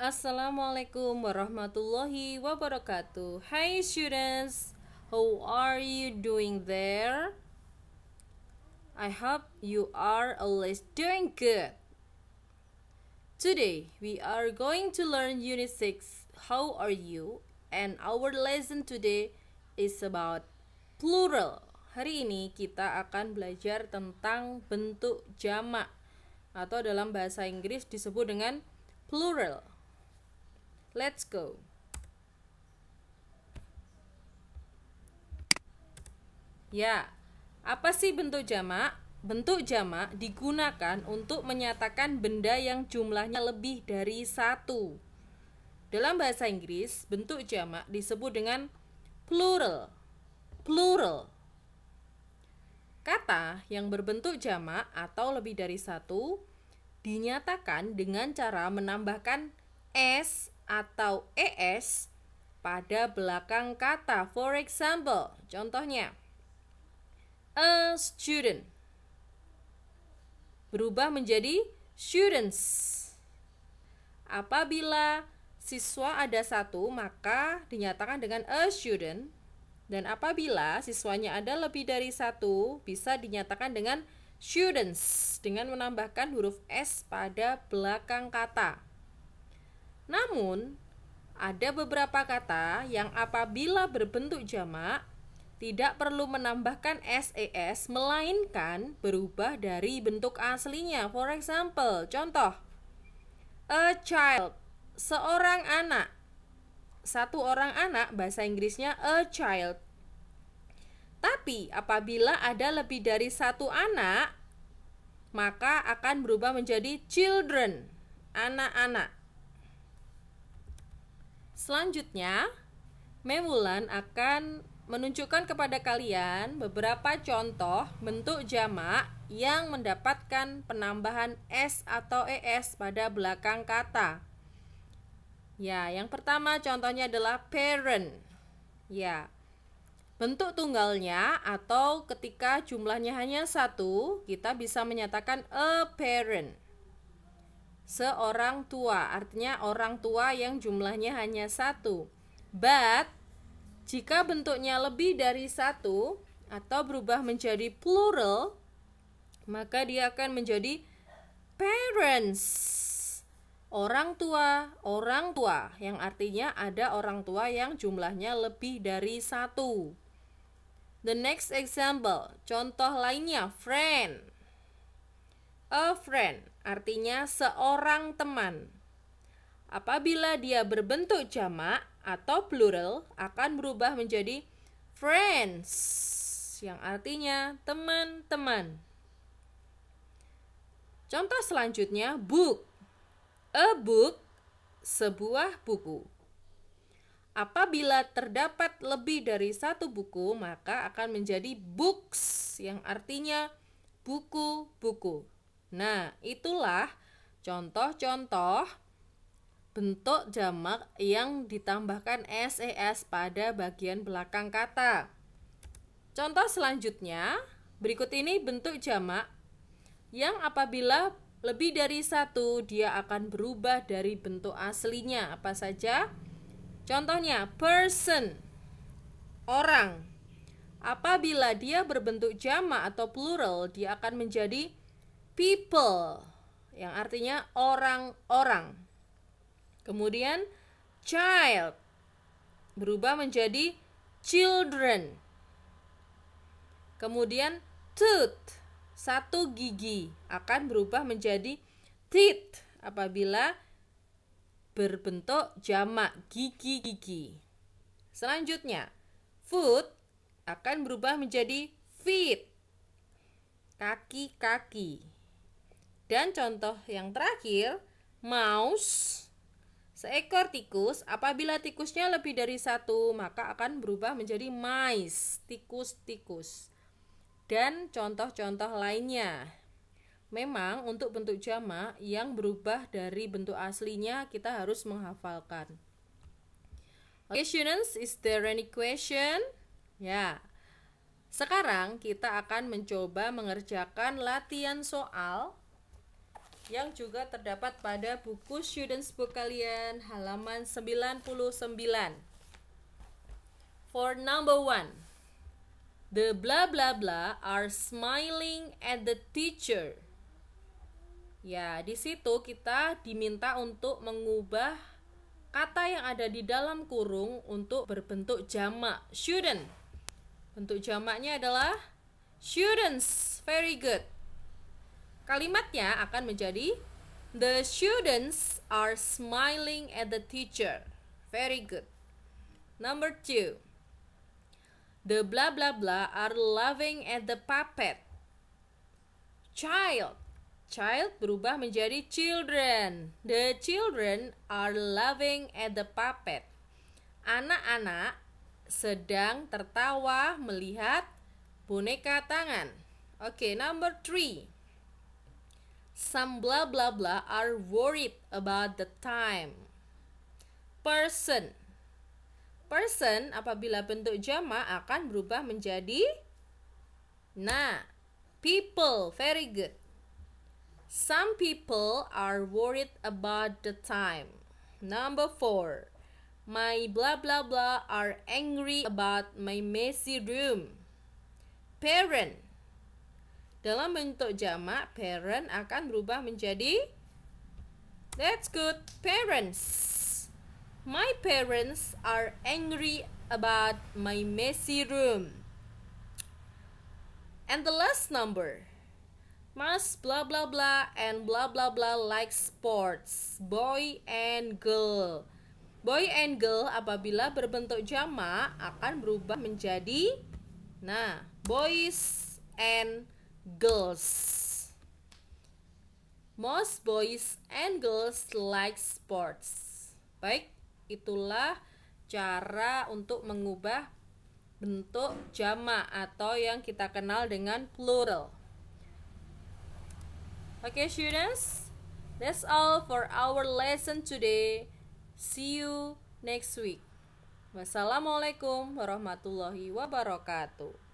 Assalamualaikum warahmatullahi wabarakatuh. Hi students, how are you doing there? I hope you are always doing good. Today, we are going to learn Unit 6, How Are You? And our lesson today is about plural. Hari ini kita akan belajar tentang bentuk jamak atau dalam bahasa Inggris disebut dengan plural. Let's go. Ya, apa sih bentuk jamak? Bentuk jamak digunakan untuk menyatakan benda yang jumlahnya lebih dari satu. Dalam bahasa Inggris, bentuk jamak disebut dengan plural. Plural. Kata yang berbentuk jamak atau lebih dari satu dinyatakan dengan cara menambahkan s atau es pada belakang kata. For example, contohnya a student berubah menjadi students. Apabila siswa ada satu, maka dinyatakan dengan a student. Dan apabila siswanya ada lebih dari satu, bisa dinyatakan dengan students dengan menambahkan huruf s pada belakang kata. Namun, ada beberapa kata yang apabila berbentuk jamak tidak perlu menambahkan ses e melainkan berubah dari bentuk aslinya. For example, contoh a child, seorang anak. Satu orang anak bahasa Inggrisnya a child. Tapi apabila ada lebih dari satu anak, maka akan berubah menjadi children, anak-anak. Selanjutnya, Mewulan akan menunjukkan kepada kalian beberapa contoh bentuk jamak yang mendapatkan penambahan s atau es pada belakang kata. Ya, yang pertama contohnya adalah parent. Ya. Bentuk tunggalnya atau ketika jumlahnya hanya satu, kita bisa menyatakan a parent seorang tua, artinya orang tua yang jumlahnya hanya satu. But jika bentuknya lebih dari satu atau berubah menjadi plural, maka dia akan menjadi parents. Orang tua, orang tua, yang artinya ada orang tua yang jumlahnya lebih dari satu. The next example, contoh lainnya, friend A friend artinya seorang teman. Apabila dia berbentuk jamak atau plural akan berubah menjadi friends yang artinya teman-teman. Contoh selanjutnya book. A book sebuah buku. Apabila terdapat lebih dari satu buku, maka akan menjadi books yang artinya buku-buku. Nah, itulah contoh-contoh bentuk jamak yang ditambahkan SES e pada bagian belakang kata. Contoh selanjutnya, berikut ini bentuk jamak yang apabila lebih dari satu dia akan berubah dari bentuk aslinya apa saja contohnya person orang apabila dia berbentuk jamak atau plural dia akan menjadi people yang artinya orang-orang. Kemudian child berubah menjadi children. Kemudian tooth satu gigi akan berubah menjadi teeth apabila berbentuk jamak gigi-gigi. Selanjutnya, food akan berubah menjadi feet. Kaki-kaki. Dan contoh yang terakhir, mouse Seekor tikus, apabila tikusnya lebih dari satu, maka akan berubah menjadi mice, tikus-tikus. Dan contoh-contoh lainnya. Memang untuk bentuk jamak yang berubah dari bentuk aslinya kita harus menghafalkan. okay, students, is there any question? Ya. Yeah. Sekarang kita akan mencoba mengerjakan latihan soal yang juga terdapat pada buku Students Book kalian halaman 99. For number one, the blah blah blah are smiling at the teacher. Ya, di situ kita diminta untuk mengubah kata yang ada di dalam kurung untuk berbentuk jamak student. Bentuk jamaknya adalah students. Very good. Kalimatnya akan menjadi The students are smiling at the teacher. Very good. Number two. The blah blah blah are loving at the puppet. Child. Child berubah menjadi children. The children are loving at the puppet. Anak-anak sedang tertawa melihat boneka tangan. Oke, okay, number three some blah blah blah are worried about the time. Person. Person apabila bentuk jama akan berubah menjadi nah, people, very good. Some people are worried about the time. Number four. My blah blah blah are angry about my messy room. Parent dalam bentuk jamak parent akan berubah menjadi That's good parents. My parents are angry about my messy room. And the last number. Mas blah blah blah and blah blah blah like sports, boy and girl. Boy and girl apabila berbentuk jamak akan berubah menjadi nah, boys and girls. Most boys and girls like sports. Baik, itulah cara untuk mengubah bentuk jamak atau yang kita kenal dengan plural. Okay, students, that's all for our lesson today. See you next week. Wassalamualaikum warahmatullahi wabarakatuh.